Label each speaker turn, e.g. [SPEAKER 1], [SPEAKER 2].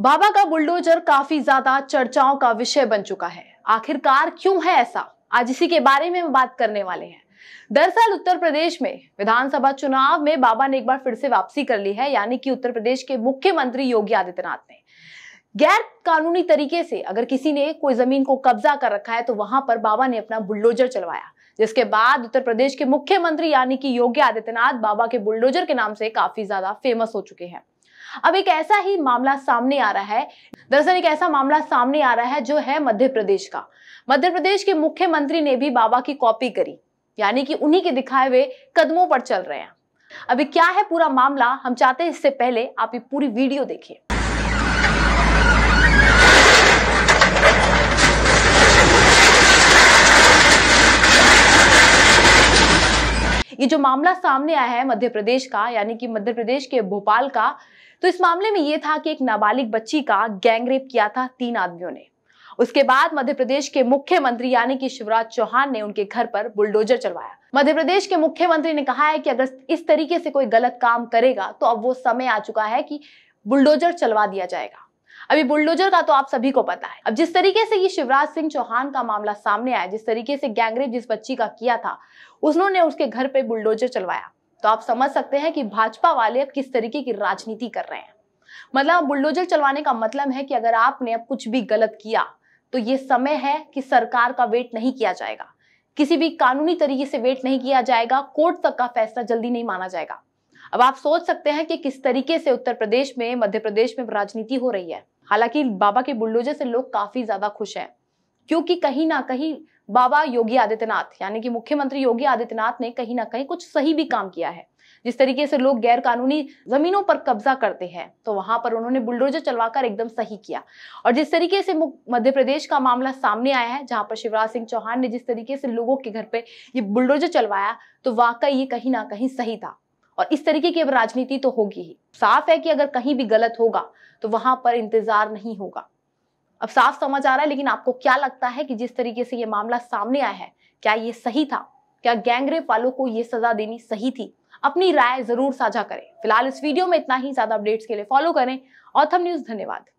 [SPEAKER 1] बाबा का बुलडोजर काफी ज्यादा चर्चाओं का विषय बन चुका है आखिरकार क्यों है ऐसा आज इसी के बारे में हम बात करने वाले हैं दरअसल उत्तर प्रदेश में विधानसभा चुनाव में बाबा ने एक बार फिर से वापसी कर ली है यानी कि उत्तर प्रदेश के मुख्यमंत्री योगी आदित्यनाथ ने गैर कानूनी तरीके से अगर किसी ने कोई जमीन को कब्जा कर रखा है तो वहां पर बाबा ने अपना बुलडोजर चलवाया जिसके बाद उत्तर प्रदेश के मुख्यमंत्री यानी कि योगी आदित्यनाथ बाबा के बुलडोजर के नाम से काफी ज्यादा फेमस हो चुके हैं अब एक ऐसा ही मामला सामने आ रहा है दरअसल एक ऐसा मामला सामने आ रहा है जो है मध्य प्रदेश का मध्य प्रदेश के मुख्यमंत्री ने भी बाबा की कॉपी करी यानी कि उन्हीं के दिखाए हुए कदमों पर चल रहे हैं अभी क्या है पूरा मामला हम चाहते हैं इससे पहले आप ये पूरी वीडियो देखिए ये जो मामला सामने आया है मध्य प्रदेश का यानी कि मध्य प्रदेश के भोपाल का तो इस मामले में ये था कि एक नाबालिग बच्ची का गैंगरेप किया था तीन आदमियों ने उसके बाद मध्य प्रदेश के मुख्यमंत्री यानी कि शिवराज चौहान ने उनके घर पर बुलडोजर चलवाया मध्य प्रदेश के मुख्यमंत्री ने कहा है कि अगर इस तरीके से कोई गलत काम करेगा तो अब वो समय आ चुका है कि बुलडोजर चलवा दिया जाएगा अभी बुलडोजर का तो आप सभी को पता है अब जिस तरीके से ये शिवराज सिंह चौहान का मामला सामने आया जिस तरीके से गैंगरेप जिस बच्ची का किया था उन्होंने उसके घर पे बुलडोजर चलवाया तो आप समझ सकते हैं कि भाजपा वाले अब किस तरीके की राजनीति कर रहे हैं मतलब बुलडोजर चलवाने का मतलब है कि अगर आपने अब कुछ भी गलत किया तो ये समय है कि सरकार का वेट नहीं किया जाएगा किसी भी कानूनी तरीके से वेट नहीं किया जाएगा कोर्ट तक का फैसला जल्दी नहीं माना जाएगा अब आप सोच सकते हैं कि किस तरीके से उत्तर प्रदेश में मध्य प्रदेश में राजनीति हो रही है हालांकि बाबा के बुल्डोजर से लोग काफी ज्यादा खुश हैं क्योंकि कहीं ना कहीं बाबा योगी आदित्यनाथ यानी कि मुख्यमंत्री योगी आदित्यनाथ ने कहीं ना कहीं कुछ सही भी काम किया है जिस तरीके से लोग गैर कानूनी जमीनों पर कब्जा करते हैं तो वहां पर उन्होंने बुलडोजर चलवाकर एकदम सही किया और जिस तरीके से मध्य प्रदेश का मामला सामने आया है जहां पर शिवराज सिंह चौहान ने जिस तरीके से लोगों के घर पे ये बुलडोजर चलवाया तो वाकई ये कहीं ना कहीं सही था और इस तरीके की अब राजनीति तो होगी ही साफ है कि अगर कहीं भी गलत होगा तो वहां पर इंतजार नहीं होगा अब साफ समझ आ रहा है लेकिन आपको क्या लगता है कि जिस तरीके से ये मामला सामने आया है क्या ये सही था क्या गैंगरेप वालों को ये सजा देनी सही थी अपनी राय जरूर साझा करें फिलहाल इस वीडियो में इतना ही ज्यादा अपडेट्स के लिए फॉलो करें और न्यूज धन्यवाद